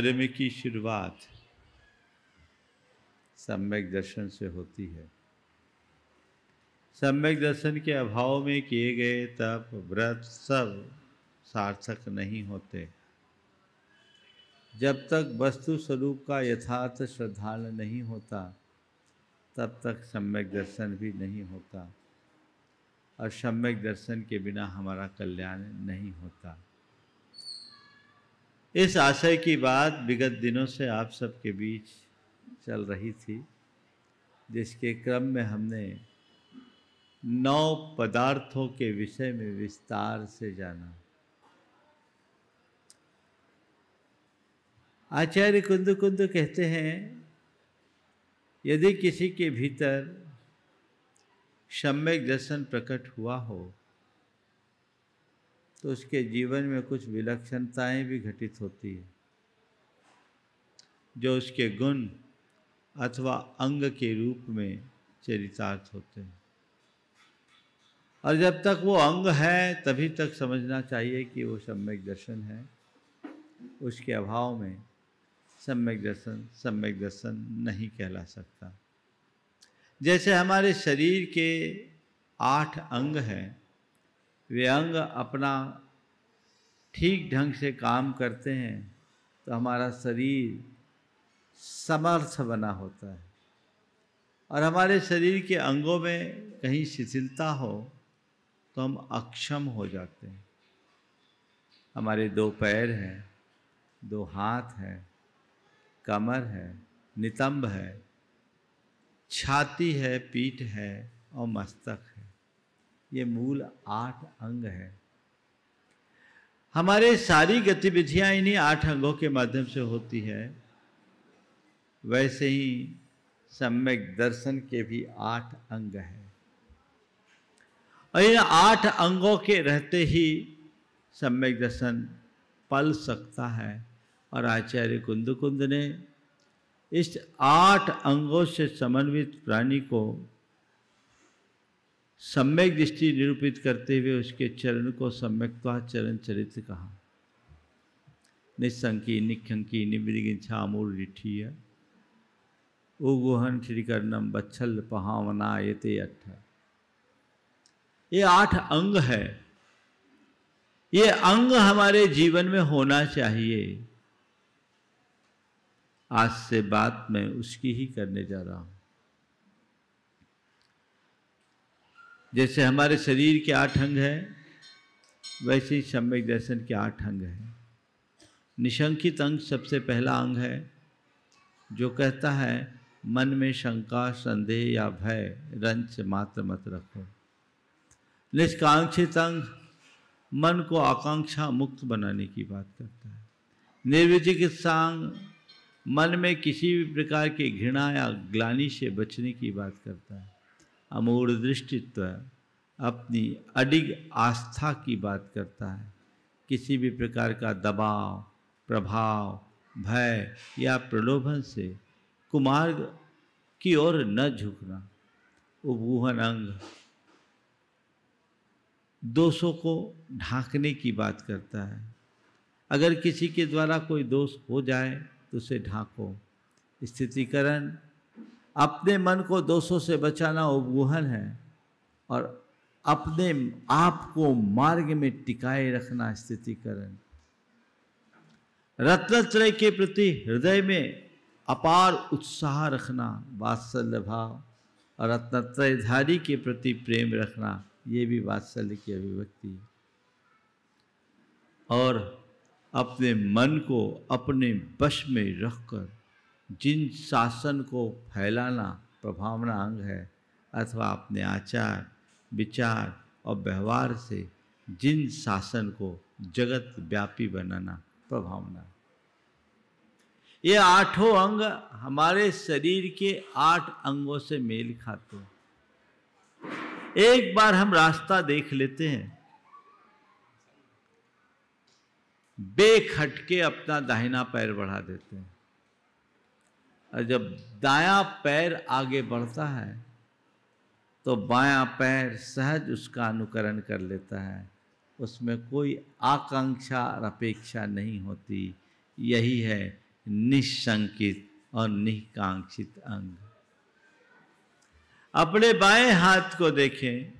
कर्म की शुरुआत सम्यक दर्शन से होती है सम्यक दर्शन के अभाव में किए गए तप व्रत सब सार्थक नहीं होते जब तक वस्तु स्वरूप का यथार्थ श्रद्धाल नहीं होता तब तक सम्यक दर्शन भी नहीं होता और सम्यक दर्शन के बिना हमारा कल्याण नहीं होता इस आशय की बात विगत दिनों से आप सबके बीच चल रही थी जिसके क्रम में हमने नौ पदार्थों के विषय में विस्तार से जाना आचार्य कुंद कुंद कहते हैं यदि किसी के भीतर सम्यक दर्शन प्रकट हुआ हो तो उसके जीवन में कुछ विलक्षणताएं भी घटित होती है जो उसके गुण अथवा अंग के रूप में चरितार्थ होते हैं और जब तक वो अंग है तभी तक समझना चाहिए कि वो सम्यक दर्शन है उसके अभाव में सम्यक दर्शन सम्यक दर्शन नहीं कहला सकता जैसे हमारे शरीर के आठ अंग हैं वे अंग अपना ठीक ढंग से काम करते हैं तो हमारा शरीर समर्थ बना होता है और हमारे शरीर के अंगों में कहीं शिथिलता हो तो हम अक्षम हो जाते हैं हमारे दो पैर हैं दो हाथ हैं कमर है नितंब है छाती है पीठ है और मस्तक ये मूल आठ अंग है हमारे सारी गतिविधियां इन्हीं आठ अंगों के माध्यम से होती है वैसे ही सम्यक दर्शन के भी आठ अंग हैं और इन आठ अंगों के रहते ही सम्यक दर्शन पल सकता है और आचार्य कुंद कुंद ने इस आठ अंगों से समन्वित प्राणी को सम्यक दृष्टि निरूपित करते हुए उसके चरण को सम्यक्ता चरण चरित्र कहा निस्संकी निखंकी निमृगिछा मूर्ठीय उगुहन श्रीकर्णम बच्छल पहावना ये अठ ये आठ अंग है ये अंग हमारे जीवन में होना चाहिए आज से बात मैं उसकी ही करने जा रहा हूं जैसे हमारे शरीर के आठ अंग हैं वैसे ही सम्यक दर्शन के आठ अंग हैं निशंकित अंग सबसे पहला अंग है जो कहता है मन में शंका संदेह या भय रंच मात्र मत रखो निष्कांक्षित अंग मन को आकांक्षा मुक्त बनाने की बात करता है निर्विचिकित्सा अंग मन में किसी भी प्रकार की घृणा या ग्लानी से बचने की बात करता है अमूढ़ दृष्टित्व अपनी अडिग आस्था की बात करता है किसी भी प्रकार का दबाव प्रभाव भय या प्रलोभन से कुमार्ग की ओर न झुकना उपगुहन अंग दोषों को ढांकने की बात करता है अगर किसी के द्वारा कोई दोष हो जाए तो उसे ढांको स्थितिकरण अपने मन को दोषों से बचाना उपगुहन है और अपने आप को मार्ग में टिकाए रखना स्थितिकरण रत्नत्रय के प्रति हृदय में अपार उत्साह रखना वात्सल्य भाव और रत्नत्रयधारी के प्रति प्रेम रखना ये भी वात्सल्य की अभिव्यक्ति है और अपने मन को अपने वश में रखकर जिन शासन को फैलाना प्रभावना अंग है अथवा अपने आचार विचार और व्यवहार से जिन शासन को जगत व्यापी बनाना प्रभावना ये आठों अंग हमारे शरीर के आठ अंगों से मेल खाते हैं एक बार हम रास्ता देख लेते हैं बेखटके अपना दाहिना पैर बढ़ा देते हैं और जब दायां पैर आगे बढ़ता है तो बायां पैर सहज उसका अनुकरण कर लेता है उसमें कोई आकांक्षा और अपेक्षा नहीं होती यही है निशंकित और निकांक्षित अंग अपने बाएं हाथ को देखें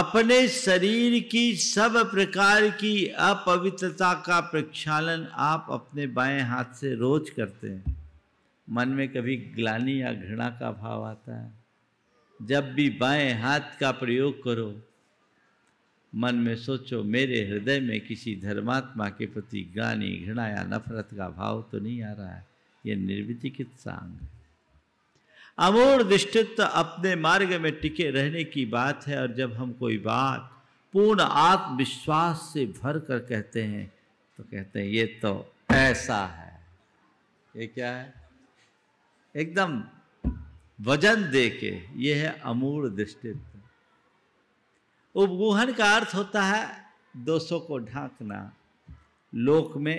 अपने शरीर की सब प्रकार की अपवित्रता का प्रक्षालन आप अपने बाएं हाथ से रोज करते हैं मन में कभी ग्लानी या घृणा का भाव आता है जब भी बाएं हाथ का प्रयोग करो मन में सोचो मेरे हृदय में किसी धर्मात्मा के प्रति ग्लानी घृणा या नफरत का भाव तो नहीं आ रहा है ये निर्विधिकित सांग है अमूर दृष्टित्व अपने मार्ग में टिके रहने की बात है और जब हम कोई बात पूर्ण आत्मविश्वास से भर कर कहते हैं तो कहते हैं ये तो ऐसा है ये क्या है एकदम वजन दे के ये है अमूल दृष्टित्व उपगुहन का अर्थ होता है दोषों को ढांकना लोक में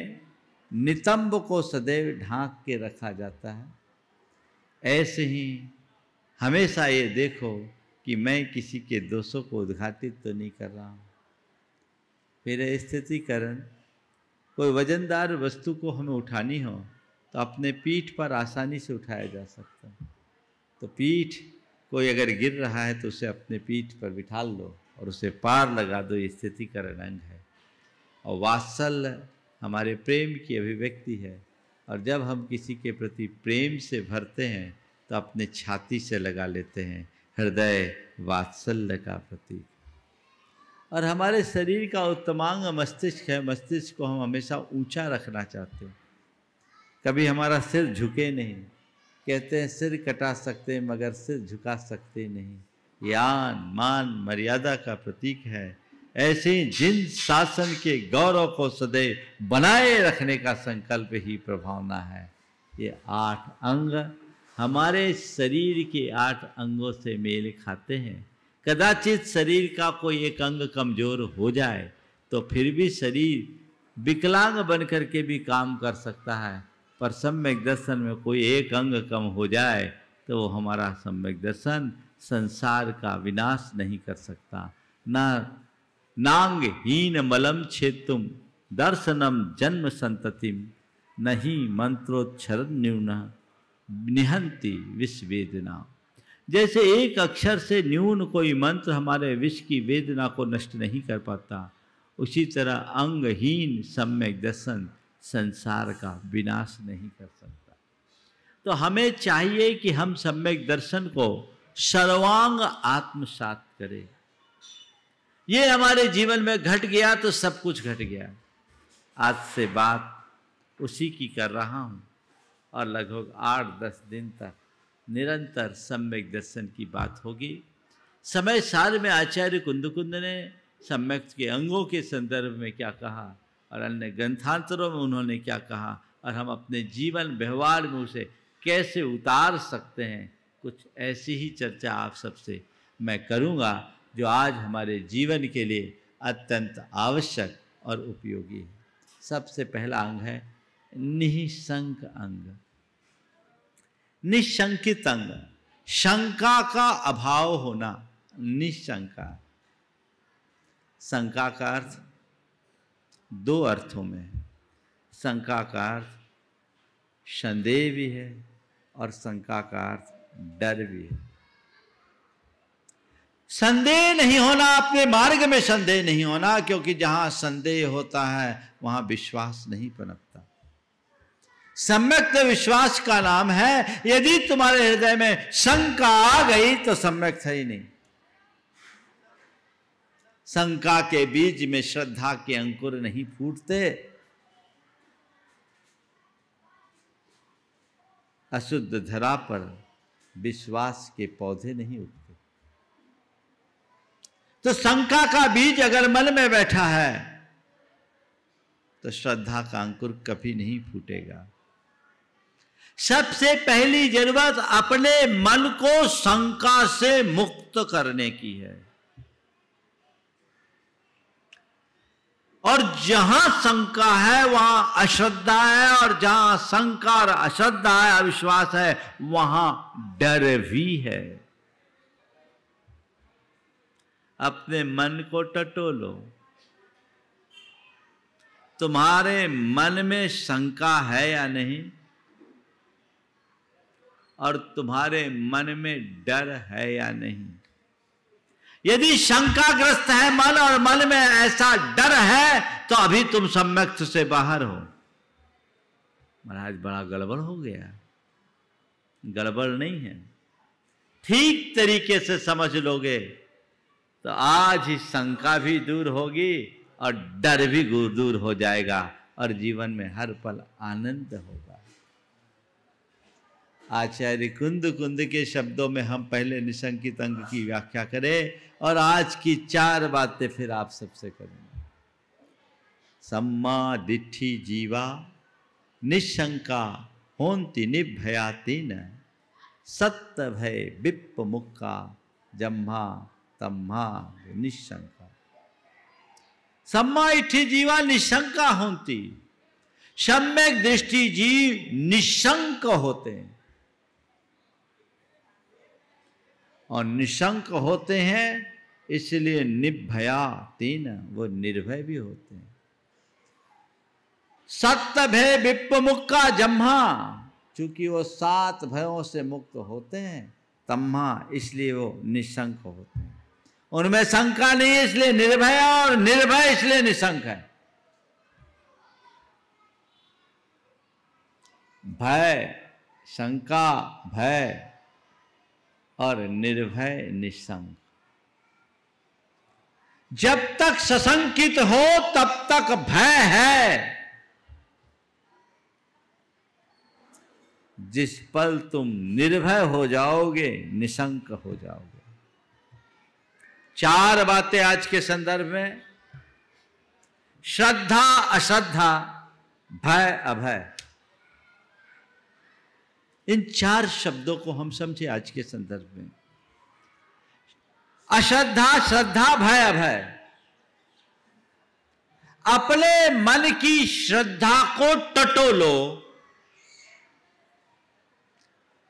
नितंब को सदैव ढांक के रखा जाता है ऐसे ही हमेशा ये देखो कि मैं किसी के दोषों को उद्घाटित तो नहीं कर रहा हूँ फिर स्थितिकरण कोई वजनदार वस्तु को हमें उठानी हो तो अपने पीठ पर आसानी से उठाया जा सकता है तो पीठ कोई अगर गिर रहा है तो उसे अपने पीठ पर बिठा लो और उसे पार लगा दो ये स्थिति का रंग है और वात्सल्य हमारे प्रेम की अभिव्यक्ति है और जब हम किसी के प्रति प्रेम से भरते हैं तो अपने छाती से लगा लेते हैं हृदय वात्सल्य का प्रतीक और हमारे शरीर का उत्तमांग मस्तिष्क है मस्तिष्क को हम हमेशा ऊंचा रखना चाहते हैं कभी हमारा सिर झुके नहीं कहते हैं सिर कटा सकते मगर सिर झुका सकते नहीं यान मान मर्यादा का प्रतीक है ऐसे जिन शासन के गौरव को सदैव बनाए रखने का संकल्प ही प्रभावना है ये आठ अंग हमारे शरीर के आठ अंगों से मेल खाते हैं कदाचित शरीर का कोई एक अंग कमजोर हो जाए तो फिर भी शरीर विकलांग बन कर के भी काम कर सकता है पर सम्यक दर्शन में कोई एक अंग कम हो जाए तो वो हमारा सम्यक दर्शन संसार का विनाश नहीं कर सकता ना नांग हीन मलम छेतुम दर्शनम जन्म संततिम नहीं मंत्रोच्छर न्यून निहंती विश्व वेदना जैसे एक अक्षर से न्यून कोई मंत्र हमारे विश्व की वेदना को नष्ट नहीं कर पाता उसी तरह अंगहीन सम्यक दर्शन संसार का विनाश नहीं कर सकता तो हमें चाहिए कि हम सम्यक दर्शन को सर्वांग आत्मसात करें ये हमारे जीवन में घट गया तो सब कुछ घट गया आज से बात उसी की कर रहा हूँ और लगभग आठ दस दिन तक निरंतर सम्यक दर्शन की बात होगी समय साल में आचार्य कुंद कुंद ने सम्यक के अंगों के संदर्भ में क्या कहा और अन्य ग्रंथांतरों में उन्होंने क्या कहा और हम अपने जीवन व्यवहार में उसे कैसे उतार सकते हैं कुछ ऐसी ही चर्चा आप सबसे मैं करूँगा जो आज हमारे जीवन के लिए अत्यंत आवश्यक और उपयोगी है सबसे पहला अंग है निशंक अंग निशंकित अंग शंका का अभाव होना निशंका शंका का अर्थ दो अर्थों में शंका का अर्थ संदेह भी है और शंका का अर्थ डर भी है संदेह नहीं होना अपने मार्ग में संदेह नहीं होना क्योंकि जहां संदेह होता है वहां विश्वास नहीं पनपता सम्यक तो विश्वास का नाम है यदि तुम्हारे हृदय में शंका आ गई तो सम्यक है ही नहीं शंका के बीज में श्रद्धा के अंकुर नहीं फूटते अशुद्ध धरा पर विश्वास के पौधे नहीं उगते तो शंका का बीज अगर मन में बैठा है तो श्रद्धा का अंकुर कभी नहीं फूटेगा सबसे पहली जरूरत अपने मन को शंका से मुक्त करने की है और जहां शंका है वहां अश्रद्धा है और जहां शंका और अश्रद्धा है अविश्वास है वहां डर भी है अपने मन को टटोलो तुम्हारे मन में शंका है या नहीं और तुम्हारे मन में डर है या नहीं यदि शंकाग्रस्त है मन और मन में ऐसा डर है तो अभी तुम सम्यक्त से बाहर हो महाराज बड़ा गड़बड़ हो गया गड़बड़ नहीं है ठीक तरीके से समझ लोगे तो आज ही शंका भी दूर होगी और डर भी दूर हो जाएगा और जीवन में हर पल आनंद होगा आचार्य कुंद कुंद के शब्दों में हम पहले निशंकित अंग की व्याख्या करें और आज की चार बातें फिर आप सबसे करेंगे सम्मा दिठी जीवा निशंका होती निभया तीन सत्य भय बिप मुक्का जम्मा तम्मा निशंका सम्मा इठी जीवा निशंका होती सम्यक दृष्टि जीव निशंक होते हैं और निशंक होते हैं इसलिए निभया तीन वो निर्भय भी होते हैं सत्य भय विप मुक्का जम्हा चूंकि वो सात भयों से मुक्त होते हैं तम्हा इसलिए वो निशंक होते हैं उनमें शंका नहीं है इसलिए निर्भय और निर्भय इसलिए निशंक है भय शंका भय और निर्भय निसंग जब तक सशंकित हो तब तक भय है जिस पल तुम निर्भय हो जाओगे निशंक हो जाओगे चार बातें आज के संदर्भ में श्रद्धा अश्रद्धा भय अभय इन चार शब्दों को हम समझे आज के संदर्भ में अश्रद्धा श्रद्धा भय अभय अपने मन की श्रद्धा को टटोलो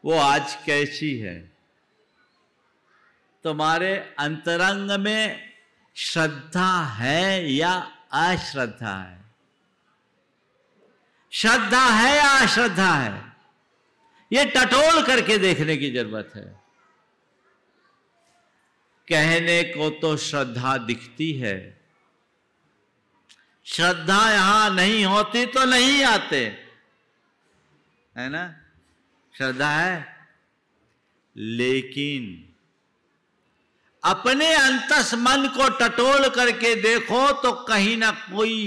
वो आज कैसी है तुम्हारे अंतरंग में श्रद्धा है या अश्रद्धा है श्रद्धा है या अश्रद्धा है ये टटोल करके देखने की जरूरत है कहने को तो श्रद्धा दिखती है श्रद्धा यहां नहीं होती तो नहीं आते है ना श्रद्धा है लेकिन अपने अंतस मन को टटोल करके देखो तो कहीं ना कोई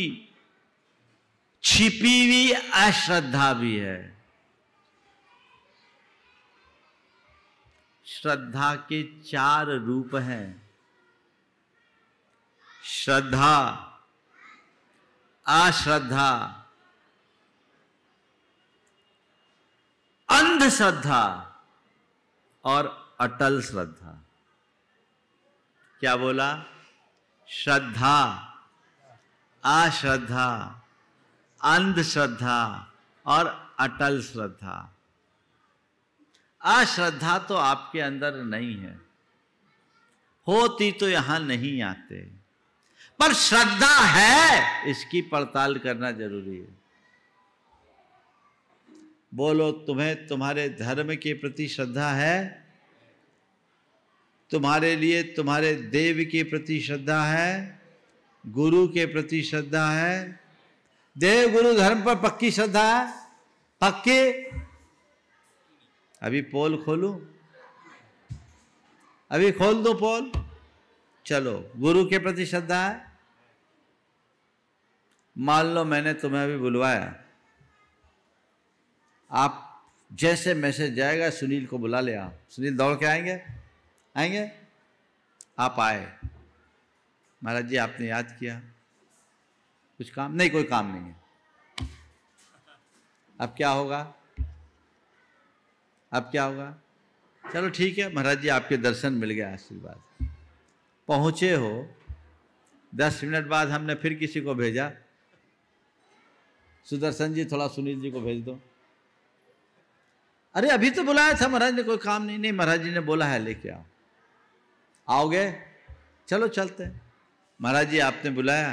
छिपी हुई अश्रद्धा भी है श्रद्धा के चार रूप हैं श्रद्धा अश्रद्धा अंधश्रद्धा और अटल श्रद्धा क्या बोला श्रद्धा अश्रद्धा अंधश्रद्धा और अटल श्रद्धा अश्रद्धा तो आपके अंदर नहीं है होती तो यहां नहीं आते पर श्रद्धा है इसकी पड़ताल करना जरूरी है बोलो तुम्हें तुम्हारे धर्म के प्रति श्रद्धा है तुम्हारे लिए तुम्हारे देव के प्रति श्रद्धा है गुरु के प्रति श्रद्धा है देव गुरु धर्म पर पक्की श्रद्धा है पक्की अभी पोल खोलू अभी खोल दो पोल चलो गुरु के प्रति श्रद्धा है मान लो मैंने तुम्हें अभी बुलवाया आप जैसे मैसेज जाएगा सुनील को बुला ले आप सुनील दौड़ के आएंगे आएंगे आप आए महाराज जी आपने याद किया कुछ काम नहीं कोई काम नहीं है अब क्या होगा अब क्या होगा चलो ठीक है महाराज जी आपके दर्शन मिल गया आशीर्वाद पहुँचे हो दस मिनट बाद हमने फिर किसी को भेजा सुदर्शन जी थोड़ा सुनील जी को भेज दो अरे अभी तो बुलाया था महाराज ने कोई काम नहीं नहीं महाराज जी ने बोला है लेके आओ आओगे चलो चलते हैं महाराज जी आपने बुलाया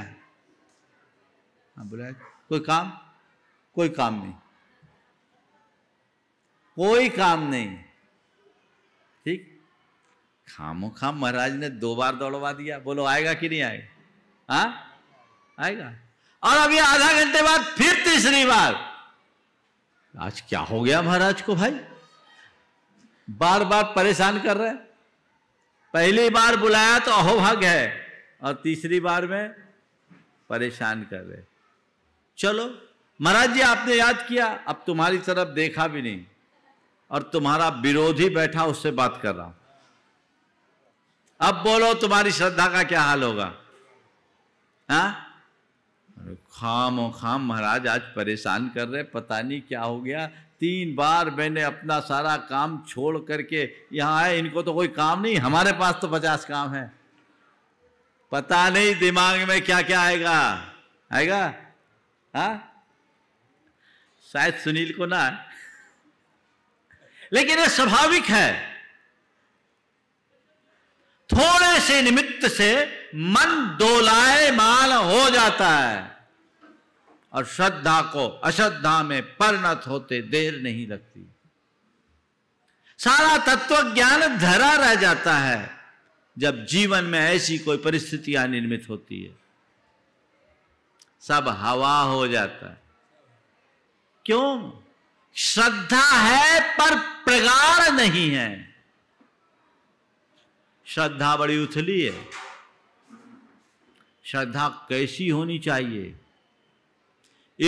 हाँ बुलाया कोई काम कोई काम नहीं कोई काम नहीं ठीक खामो खाम महाराज ने दो बार दौड़वा दिया बोलो आएगा कि नहीं आएगा हाँ? आएगा और अभी आधा घंटे बाद फिर तीसरी बार आज क्या हो गया महाराज को भाई बार बार परेशान कर रहे पहली बार बुलाया तो अहोभाग है और तीसरी बार में परेशान कर रहे चलो महाराज जी आपने याद किया अब तुम्हारी तरफ देखा भी नहीं और तुम्हारा विरोधी बैठा उससे बात कर रहा हूं अब बोलो तुम्हारी श्रद्धा का क्या हाल होगा हाँ खाम और खाम महाराज आज परेशान कर रहे पता नहीं क्या हो गया तीन बार मैंने अपना सारा काम छोड़ करके यहां आए इनको तो कोई काम नहीं हमारे पास तो पचास काम है पता नहीं दिमाग में क्या क्या आएगा आएगा हा? शायद सुनील को ना लेकिन यह स्वाभाविक है थोड़े से निमित्त से मन माल हो जाता है और श्रद्धा को अश्रद्धा में परिणत होते देर नहीं लगती सारा तत्व ज्ञान धरा रह जाता है जब जीवन में ऐसी कोई परिस्थितियां निर्मित होती है सब हवा हो जाता है क्यों श्रद्धा है पर प्रगाढ़ नहीं है श्रद्धा बड़ी उथली है श्रद्धा कैसी होनी चाहिए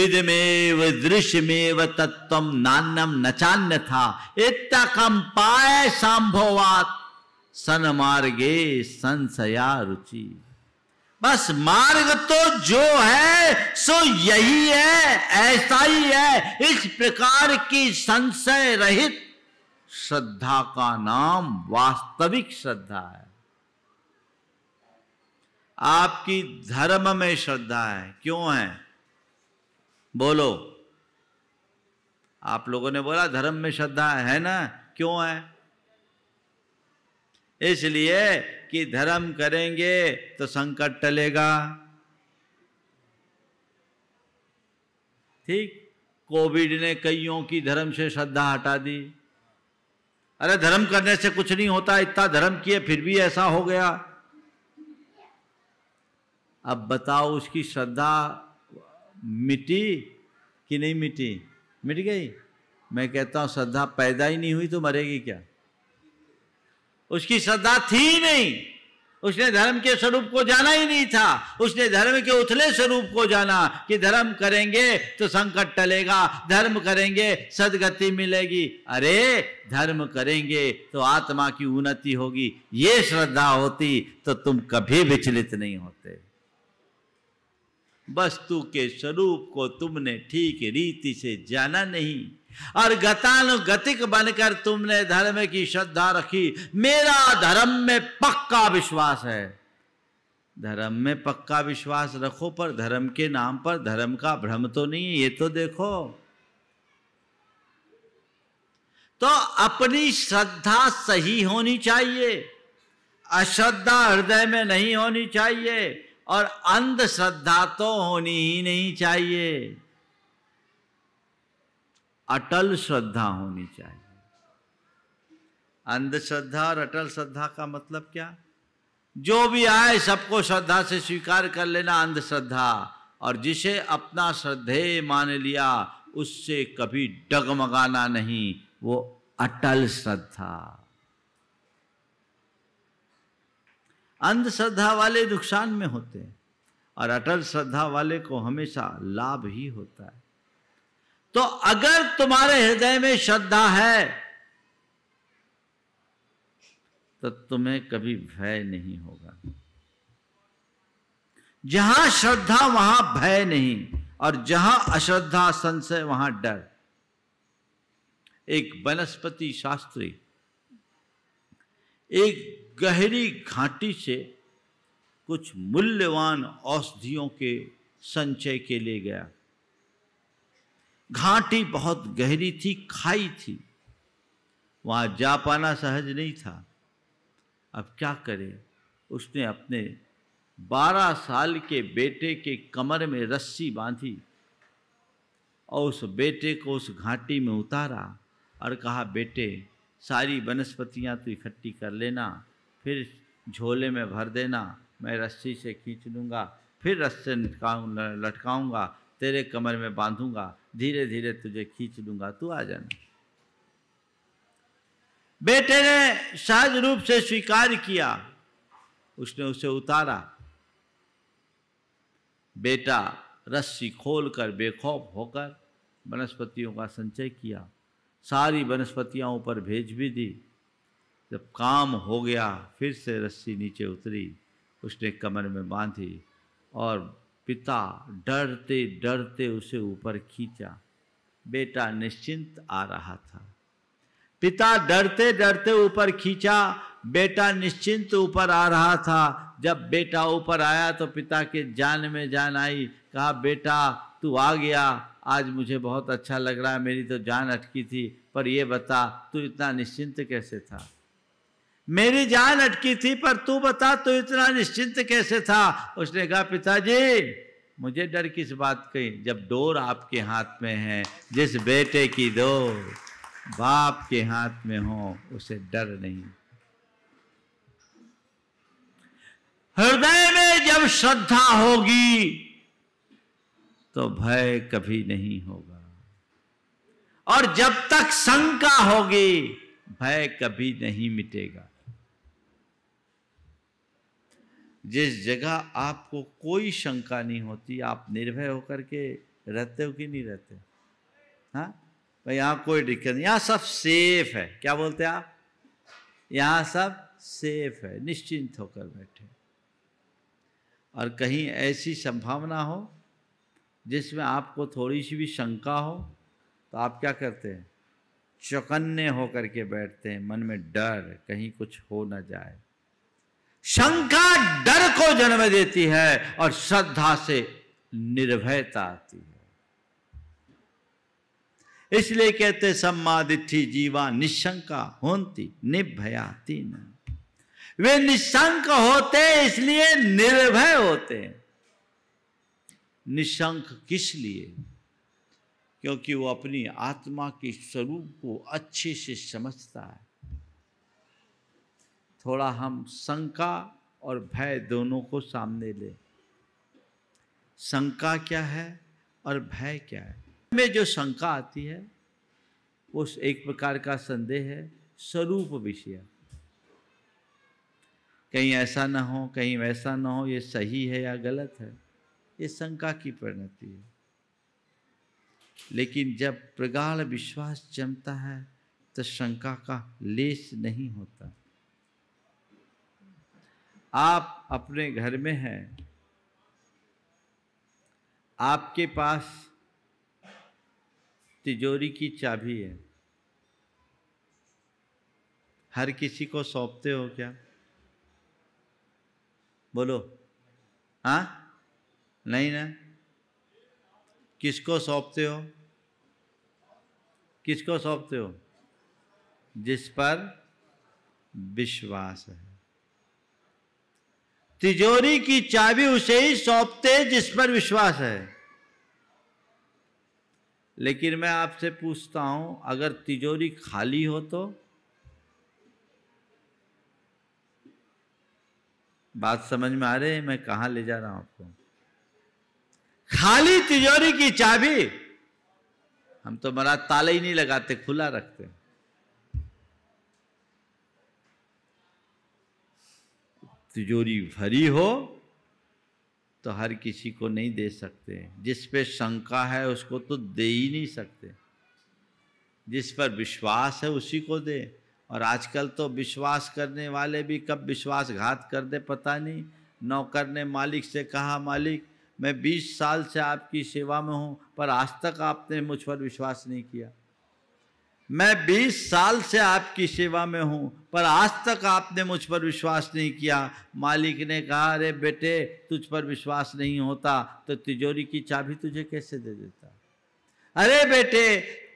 इदमेव दृश्यमेव तत्व नान्यम नचान्य था इतना कम पाए संभवात सन मार्गे संशया रुचि बस मार्ग तो जो है सो यही है ऐसा ही है इस प्रकार की संशय रहित श्रद्धा का नाम वास्तविक श्रद्धा है आपकी धर्म में श्रद्धा है क्यों है बोलो आप लोगों ने बोला धर्म में श्रद्धा है ना क्यों है इसलिए कि धर्म करेंगे तो संकट टलेगा ठीक कोविड ने कईयों की धर्म से श्रद्धा हटा दी अरे धर्म करने से कुछ नहीं होता इतना धर्म किए फिर भी ऐसा हो गया अब बताओ उसकी श्रद्धा मिटी कि नहीं मिटी मिट गई मैं कहता हूं श्रद्धा पैदा ही नहीं हुई तो मरेगी क्या उसकी श्रद्धा थी ही नहीं उसने धर्म के स्वरूप को जाना ही नहीं था उसने धर्म के उथले स्वरूप को जाना कि धर्म करेंगे तो संकट टलेगा धर्म करेंगे सदगति मिलेगी अरे धर्म करेंगे तो आत्मा की उन्नति होगी ये श्रद्धा होती तो तुम कभी विचलित नहीं होते वस्तु के स्वरूप को तुमने ठीक रीति से जाना नहीं और गतानुगतिक बनकर तुमने धर्म की श्रद्धा रखी मेरा धर्म में पक्का विश्वास है धर्म में पक्का विश्वास रखो पर धर्म के नाम पर धर्म का भ्रम तो नहीं है ये तो देखो तो अपनी श्रद्धा सही होनी चाहिए अश्रद्धा हृदय में नहीं होनी चाहिए और अंधश्रद्धा तो होनी ही नहीं चाहिए अटल श्रद्धा होनी चाहिए अंधश्रद्धा और अटल श्रद्धा का मतलब क्या जो भी आए सबको श्रद्धा से स्वीकार कर लेना अंधश्रद्धा और जिसे अपना श्रद्धेय मान लिया उससे कभी डगमगाना नहीं वो अटल श्रद्धा अंधश्रद्धा वाले नुकसान में होते हैं और अटल श्रद्धा वाले को हमेशा लाभ ही होता है तो अगर तुम्हारे हृदय में श्रद्धा है तो तुम्हें कभी भय नहीं होगा जहां श्रद्धा वहां भय नहीं और जहां अश्रद्धा संशय वहां डर एक वनस्पति शास्त्री एक गहरी घाटी से कुछ मूल्यवान औषधियों के संचय के लिए गया घाटी बहुत गहरी थी खाई थी वहां जा पाना सहज नहीं था अब क्या करे उसने अपने बारह साल के बेटे के कमर में रस्सी बांधी और उस बेटे को उस घाटी में उतारा और कहा बेटे सारी वनस्पतियाँ तो इकट्ठी कर लेना फिर झोले में भर देना मैं रस्सी से खींच लूँगा फिर रस्से लटकाऊंगा तेरे कमर में बांधूंगा धीरे धीरे तुझे खींच लूंगा तू आ जाना बेटे ने सहज रूप से स्वीकार किया उसने उसे उतारा बेटा रस्सी खोलकर बेखौफ होकर वनस्पतियों का संचय किया सारी वनस्पतियां ऊपर भेज भी दी जब काम हो गया फिर से रस्सी नीचे उतरी उसने कमर में बांधी और पिता डरते डरते उसे ऊपर खींचा बेटा निश्चिंत आ रहा था पिता डरते डरते ऊपर खींचा बेटा निश्चिंत ऊपर आ रहा था जब बेटा ऊपर आया तो पिता के जान में जान आई कहा बेटा तू आ गया आज मुझे बहुत अच्छा लग रहा है मेरी तो जान अटकी थी पर ये बता तू इतना निश्चिंत कैसे था मेरी जान अटकी थी पर तू बता तू इतना निश्चिंत कैसे था उसने कहा पिताजी मुझे डर किस बात की जब डोर आपके हाथ में है जिस बेटे की डोर बाप के हाथ में हो उसे डर नहीं हृदय में जब श्रद्धा होगी तो भय कभी नहीं होगा और जब तक शंका होगी भय कभी नहीं मिटेगा जिस जगह आपको कोई शंका नहीं होती आप निर्भय होकर के रहते हो कि नहीं रहते हाँ भाई यहाँ कोई दिक्कत नहीं यहाँ सब सेफ है क्या बोलते हैं आप यहाँ सब सेफ है निश्चिंत होकर बैठे और कहीं ऐसी संभावना हो जिसमें आपको थोड़ी सी भी शंका हो तो आप क्या करते हैं चौकन्ने होकर के बैठते हैं मन में डर कहीं कुछ हो ना जाए शंका डर को जन्म देती है और श्रद्धा से निर्भयता आती है इसलिए कहते सम्मादिठी जीवा निशंका होती निर्भयाती न वे निशंक होते इसलिए निर्भय होते निशंक किस लिए क्योंकि वो अपनी आत्मा के स्वरूप को अच्छे से समझता है थोड़ा हम शंका और भय दोनों को सामने ले शंका क्या है और भय क्या है में जो शंका आती है वो एक प्रकार का संदेह है स्वरूप विषय कहीं ऐसा ना हो कहीं वैसा ना हो ये सही है या गलत है ये शंका की परिणति है लेकिन जब प्रगाढ़ विश्वास जमता है तो शंका का लेस नहीं होता आप अपने घर में हैं आपके पास तिजोरी की चाबी है हर किसी को सौंपते हो क्या बोलो हाँ नहीं ना किसको सौंपते हो किसको सौंपते हो जिस पर विश्वास है तिजोरी की चाबी उसे ही सौंपते जिस पर विश्वास है लेकिन मैं आपसे पूछता हूं अगर तिजोरी खाली हो तो बात समझ में आ रही है मैं कहा ले जा रहा हूं आपको खाली तिजोरी की चाबी हम तो मरा ताला ही नहीं लगाते खुला रखते हैं तिजोरी भरी हो तो हर किसी को नहीं दे सकते जिस पे शंका है उसको तो दे ही नहीं सकते जिस पर विश्वास है उसी को दे और आजकल तो विश्वास करने वाले भी कब विश्वासघात कर दे पता नहीं नौकर ने मालिक से कहा मालिक मैं 20 साल से आपकी सेवा में हूँ पर आज तक आपने मुझ पर विश्वास नहीं किया मैं 20 साल से आपकी सेवा में हूं पर आज तक आपने मुझ पर विश्वास नहीं किया मालिक ने कहा अरे बेटे तुझ पर विश्वास नहीं होता तो तिजोरी की चाबी तुझे कैसे दे देता अरे बेटे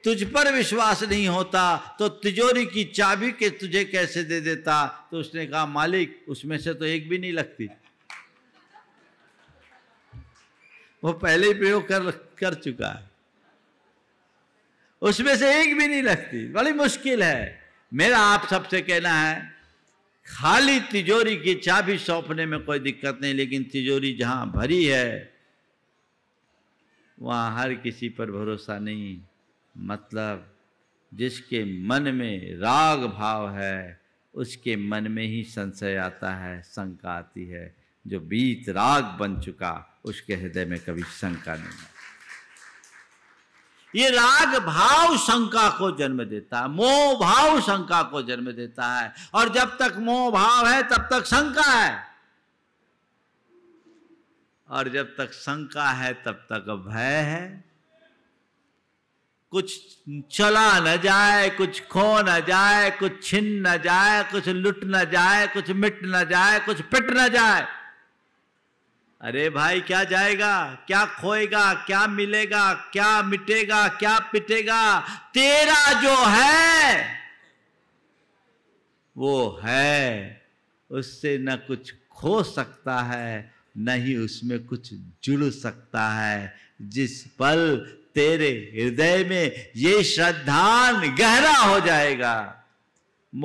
तुझ पर विश्वास नहीं होता तो तिजोरी की चाबी के तुझे कैसे दे देता तो उसने कहा मालिक उसमें से तो एक भी नहीं लगती वो पहले ही प्रयोग कर कर चुका है उसमें से एक भी नहीं लगती बड़ी मुश्किल है मेरा आप सबसे कहना है खाली तिजोरी की चाबी सौंपने में कोई दिक्कत नहीं लेकिन तिजोरी जहां भरी है वहां हर किसी पर भरोसा नहीं मतलब जिसके मन में राग भाव है उसके मन में ही संशय आता है शंका आती है जो बीत राग बन चुका उसके हृदय में कभी शंका नहीं ये राग भाव शंका को जन्म देता है मोह भाव शंका को जन्म देता है और जब तक मोह भाव है तब तक शंका है और जब तक शंका है तब तक भय है कुछ चला न जाए कुछ खो न जाए कुछ छिन न जाए कुछ लुट न जाए कुछ मिट न जाए कुछ पिट न जाए अरे भाई क्या जाएगा क्या खोएगा क्या मिलेगा क्या मिटेगा क्या पिटेगा तेरा जो है वो है उससे न कुछ खो सकता है न ही उसमें कुछ जुड़ सकता है जिस पल तेरे हृदय में ये श्रद्धान गहरा हो जाएगा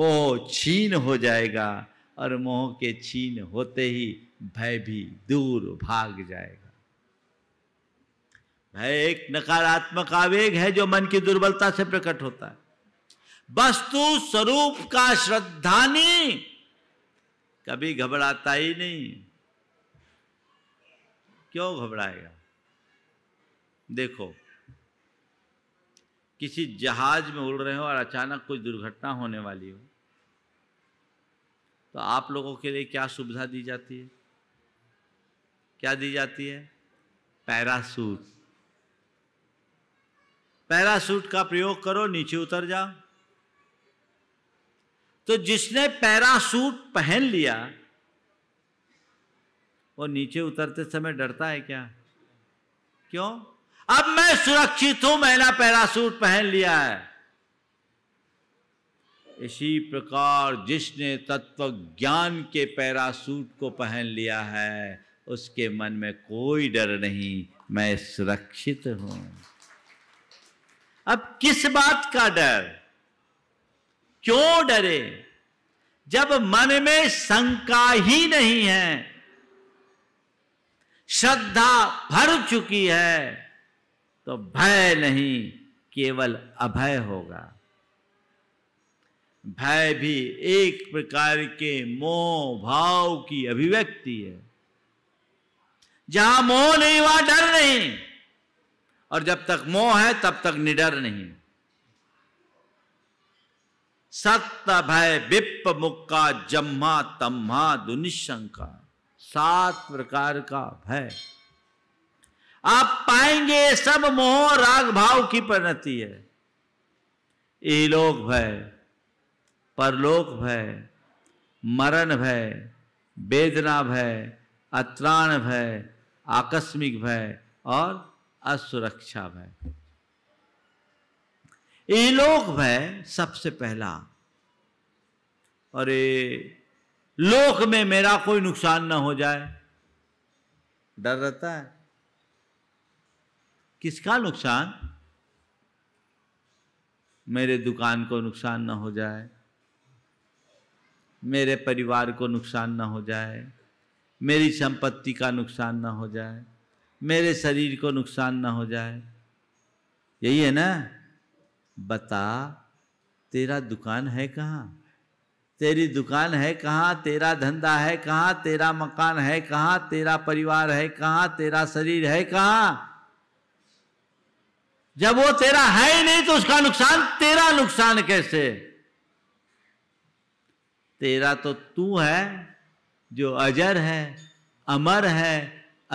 मोह छीन हो जाएगा और मोह के छीन होते ही भय भी दूर भाग जाएगा भय एक नकारात्मक आवेग है जो मन की दुर्बलता से प्रकट होता है वस्तु स्वरूप का श्रद्धा ने कभी घबराता ही नहीं क्यों घबराएगा देखो किसी जहाज में उड़ रहे हो और अचानक कोई दुर्घटना होने वाली हो तो आप लोगों के लिए क्या सुविधा दी जाती है क्या दी जाती है पैरासूट पैरासूट का प्रयोग करो नीचे उतर जाओ तो जिसने पैरासूट पहन लिया वो नीचे उतरते समय डरता है क्या क्यों अब मैं सुरक्षित हूं मैंने पैरासूट पहन लिया है इसी प्रकार जिसने तत्व ज्ञान के पैरासूट को पहन लिया है उसके मन में कोई डर नहीं मैं सुरक्षित हूं अब किस बात का डर क्यों डरे जब मन में शंका ही नहीं है श्रद्धा भर चुकी है तो भय नहीं केवल अभय होगा भय भी एक प्रकार के मोह भाव की अभिव्यक्ति है जहां मोह नहीं वहां डर नहीं और जब तक मोह है तब तक निडर नहीं सत्य भय विप मुक्का जम्मा तम्हा दुनिशंका सात प्रकार का भय आप पाएंगे सब मोह राग भाव की परिणति है इलोक भय परलोक भय मरण भय वेदना भय अत्राण भय आकस्मिक भय और असुरक्षा भय लोक भय सबसे पहला अरे लोक में मेरा कोई नुकसान ना हो जाए डर रहता है किसका नुकसान मेरे दुकान को नुकसान ना हो जाए मेरे परिवार को नुकसान ना हो जाए मेरी संपत्ति का नुकसान ना हो जाए मेरे शरीर को नुकसान ना हो जाए यही है ना बता तेरा दुकान है कहाँ तेरी दुकान है कहाँ तेरा धंधा है कहाँ तेरा मकान है कहाँ तेरा परिवार है कहाँ तेरा शरीर है कहाँ जब वो तेरा है ही नहीं तो उसका नुकसान तेरा नुकसान कैसे तेरा तो तू है जो अजर है अमर है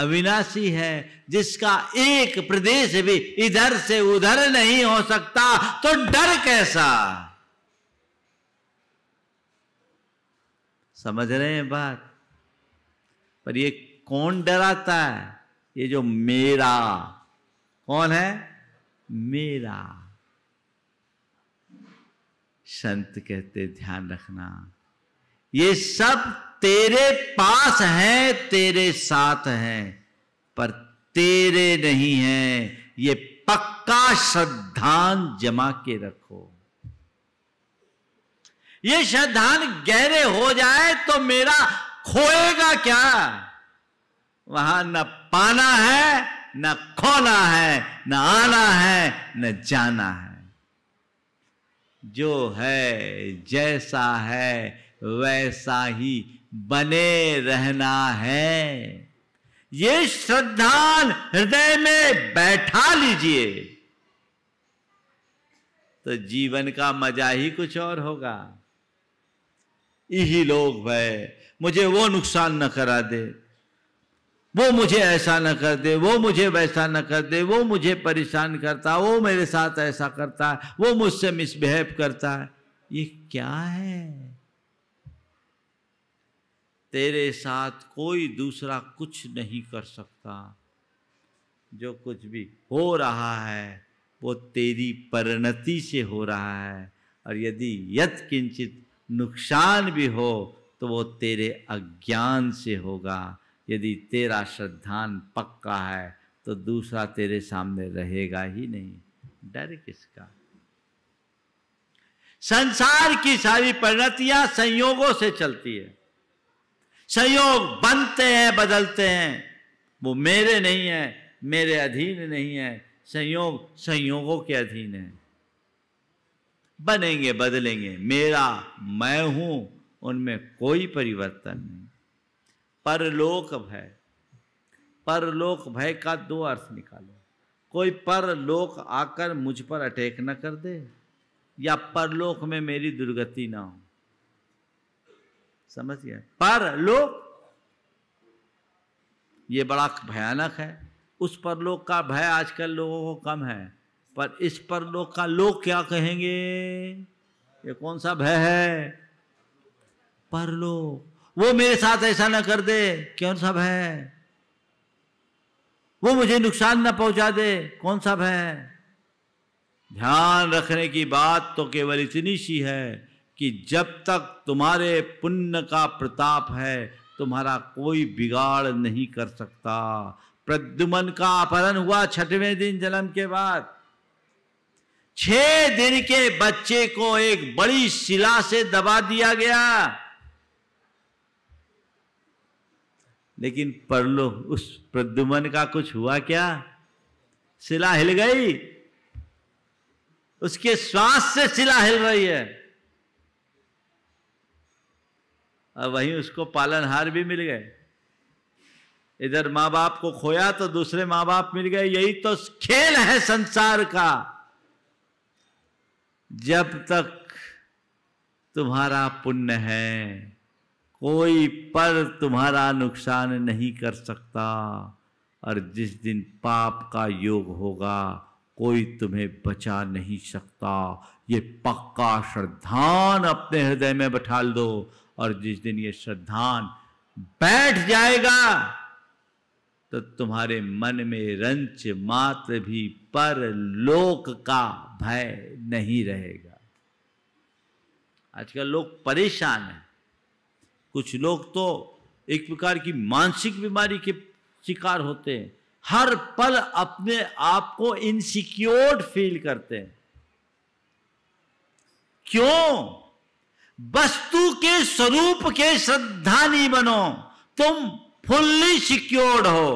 अविनाशी है जिसका एक प्रदेश भी इधर से उधर नहीं हो सकता तो डर कैसा समझ रहे हैं बात पर ये कौन डराता है ये जो मेरा कौन है मेरा संत कहते ध्यान रखना ये सब तेरे पास है तेरे साथ है पर तेरे नहीं है ये पक्का श्रद्धान जमा के रखो ये श्रद्धान गहरे हो जाए तो मेरा खोएगा क्या वहां न पाना है न खोना है न आना है न जाना है जो है जैसा है वैसा ही बने रहना है ये श्रद्धा हृदय में बैठा लीजिए तो जीवन का मजा ही कुछ और होगा यही लोग भय मुझे वो नुकसान न करा दे वो मुझे ऐसा न कर दे वो मुझे वैसा न कर दे वो मुझे परेशान करता वो मेरे साथ ऐसा करता वो मुझसे मिसबिहेव करता है ये क्या है तेरे साथ कोई दूसरा कुछ नहीं कर सकता जो कुछ भी हो रहा है वो तेरी परिणति से हो रहा है और यदि यत किंचित नुकसान भी हो तो वो तेरे अज्ञान से होगा यदि तेरा श्रद्धान पक्का है तो दूसरा तेरे सामने रहेगा ही नहीं डर किसका संसार की सारी परिणतियां संयोगों से चलती है संयोग बनते हैं बदलते हैं वो मेरे नहीं है मेरे अधीन नहीं है संयोग संयोगों के अधीन है बनेंगे बदलेंगे मेरा मैं हूं उनमें कोई परिवर्तन नहीं परलोक भय परलोक भय का दो अर्थ निकालो कोई परलोक आकर मुझ पर अटैक न कर दे या परलोक में मेरी दुर्गति ना हो समझ गया पर लोग ये बड़ा भयानक है उस परलोक का भय आजकल लोगों को कम है पर इस परलोक का लोग क्या कहेंगे ये कौन सा भय है पर लो वो मेरे साथ ऐसा ना कर दे कौन सा भय वो मुझे नुकसान ना पहुंचा दे कौन सा भय ध्यान रखने की बात तो केवल इतनी सी है कि जब तक तुम्हारे पुण्य का प्रताप है तुम्हारा कोई बिगाड़ नहीं कर सकता प्रद्युमन का अपहरण हुआ छठवें दिन जन्म के बाद छह दिन के बच्चे को एक बड़ी शिला से दबा दिया गया लेकिन पढ़ लो उस प्रद्युमन का कुछ हुआ क्या शिला हिल गई उसके श्वास से शिला हिल रही है और वहीं उसको पालनहार भी मिल गए इधर माँ बाप को खोया तो दूसरे माँ बाप मिल गए यही तो खेल है संसार का जब तक तुम्हारा पुण्य है कोई पर तुम्हारा नुकसान नहीं कर सकता और जिस दिन पाप का योग होगा कोई तुम्हें बचा नहीं सकता ये पक्का श्रद्धान अपने हृदय में बैठा दो और जिस दिन ये श्रद्धान बैठ जाएगा तो तुम्हारे मन में रंच मात्र भी पर लोक का भय नहीं रहेगा आजकल लोग परेशान हैं कुछ लोग तो एक प्रकार की मानसिक बीमारी के शिकार होते हैं हर पल अपने आप को इनसिक्योर्ड फील करते हैं क्यों वस्तु के स्वरूप के श्रद्धा नहीं बनो तुम फुल्ली सिक्योर्ड हो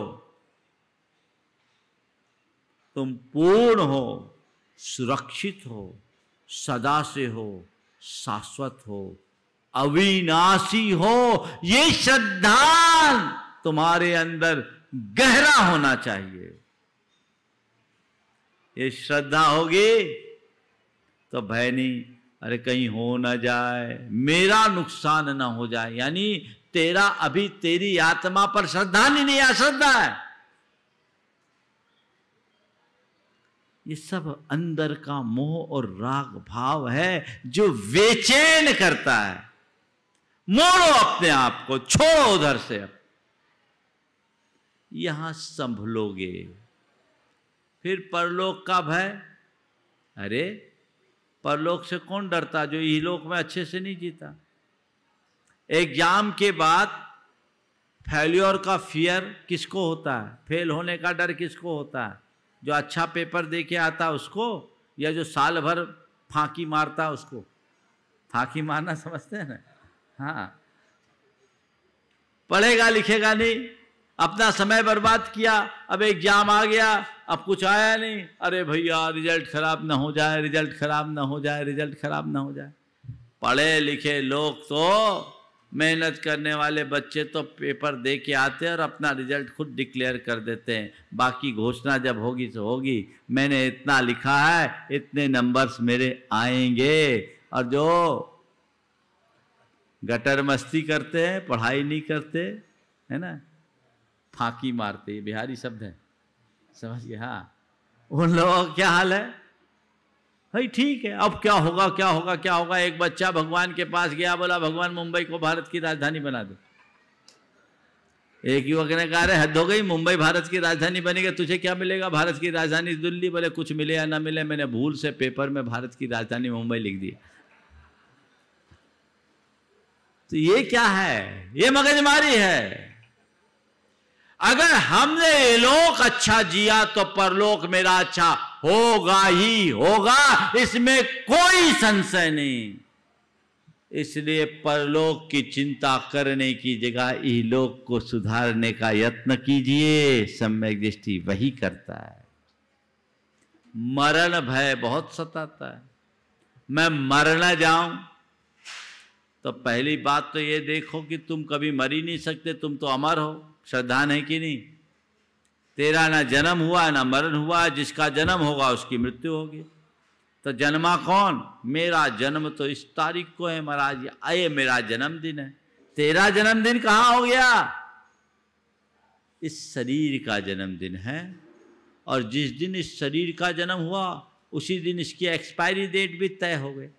तुम पूर्ण हो सुरक्षित हो सदा से हो शाश्वत हो अविनाशी हो ये श्रद्धा तुम्हारे अंदर गहरा होना चाहिए ये श्रद्धा होगी तो भय नहीं अरे कहीं हो ना जाए मेरा नुकसान ना हो जाए यानी तेरा अभी तेरी आत्मा पर श्रद्धा नहीं नहीं अश्रद्धा है ये सब अंदर का मोह और राग भाव है जो बेचैन करता है मोड़ो अपने आप को छोड़ो उधर से यहां संभलोगे फिर परलोक का भय अरे परलोक से कौन डरता जो लोक में अच्छे से नहीं जीता एग्जाम के बाद फेल्योर का फियर किसको होता है फेल होने का डर किसको होता है जो अच्छा पेपर दे के आता उसको या जो साल भर फांकी मारता उसको फांकी मारना समझते हैं ना हाँ पढ़ेगा लिखेगा नहीं अपना समय बर्बाद किया अब एग्जाम आ गया अब कुछ आया नहीं अरे भैया रिजल्ट खराब ना हो जाए रिजल्ट खराब ना हो जाए रिजल्ट खराब ना हो जाए पढ़े लिखे लोग तो मेहनत करने वाले बच्चे तो पेपर दे के आते हैं और अपना रिजल्ट खुद डिक्लेयर कर देते हैं बाकी घोषणा जब होगी तो होगी मैंने इतना लिखा है इतने नंबर्स मेरे आएंगे और जो गटर मस्ती करते हैं पढ़ाई नहीं करते है ना फाकी मारते बिहारी शब्द है समझ गए हाँ उन लोगों का क्या हाल है भाई ठीक है अब क्या होगा क्या होगा क्या होगा एक बच्चा भगवान के पास गया बोला भगवान मुंबई को भारत की राजधानी बना दे एक युवक ने कहा हद हो गई मुंबई भारत की राजधानी बनेगा तुझे क्या मिलेगा भारत की राजधानी दिल्ली बोले कुछ मिले या ना मिले मैंने भूल से पेपर में भारत की राजधानी मुंबई लिख दी तो ये क्या है ये मगजमारी है अगर हमने ये लोक अच्छा जिया तो परलोक मेरा अच्छा होगा ही होगा इसमें कोई संशय नहीं इसलिए परलोक की चिंता करने की जगह लोक को सुधारने का यत्न कीजिए सम्यक दृष्टि वही करता है मरण भय बहुत सताता है मैं मर न जाऊं तो पहली बात तो ये देखो कि तुम कभी मर ही नहीं सकते तुम तो अमर हो श्रद्धा है कि नहीं तेरा ना जन्म हुआ ना मरण हुआ जिसका जन्म होगा उसकी मृत्यु होगी तो जन्मा कौन मेरा जन्म तो इस तारीख को है महाराज अये मेरा जन्मदिन है तेरा जन्मदिन कहाँ हो गया इस शरीर का जन्मदिन है और जिस दिन इस शरीर का जन्म हुआ उसी दिन इसकी एक्सपायरी डेट भी तय हो गई